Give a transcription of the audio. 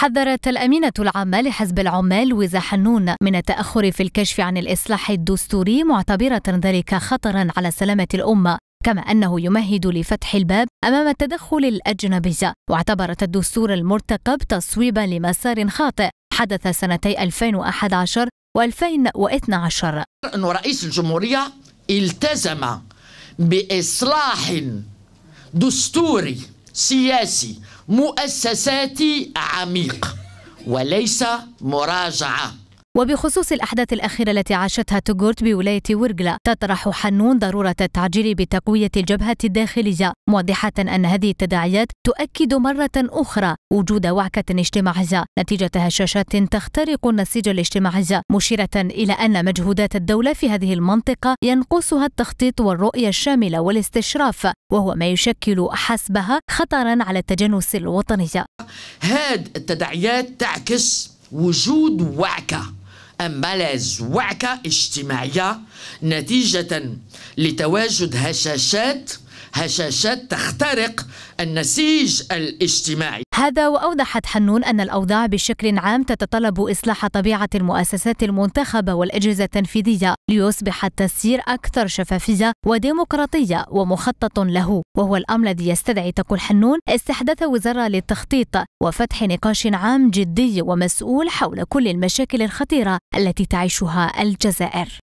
حذرت الأمينة العامة لحزب العمال وزا حنون من التأخر في الكشف عن الإصلاح الدستوري معتبرة ذلك خطرا على سلامة الأمة كما أنه يمهد لفتح الباب أمام التدخل الأجنبي واعتبرت الدستور المرتقب تصويبا لمسار خاطئ حدث سنتي 2011 و2012 أنه رئيس الجمهورية التزم بإصلاح دستوري سياسي مؤسساتي عميق وليس مراجعه وبخصوص الأحداث الأخيرة التي عاشتها توغورت بولاية ورغلا تطرح حنون ضرورة التعجيل بتقوية الجبهة الداخلية موضحة أن هذه التداعيات تؤكد مرة أخرى وجود وعكة اجتماعية نتيجة هشاشات تخترق النسيج الاجتماعي مشيرة إلى أن مجهودات الدولة في هذه المنطقة ينقصها التخطيط والرؤية الشاملة والاستشراف وهو ما يشكل حسبها خطرا على التجانس الوطني هذه التداعيات تعكس وجود وعكه أمبلاج وعكة اجتماعية نتيجة لتواجد هشاشات هشاشات تخترق النسيج الاجتماعي هذا وأوضحت حنون أن الأوضاع بشكل عام تتطلب إصلاح طبيعة المؤسسات المنتخبة والأجهزة التنفيذية ليصبح التسيير أكثر شفافية وديمقراطية ومخطط له وهو الأمر الذي يستدعي تقول حنون استحداث وزارة للتخطيط وفتح نقاش عام جدي ومسؤول حول كل المشاكل الخطيرة التي تعيشها الجزائر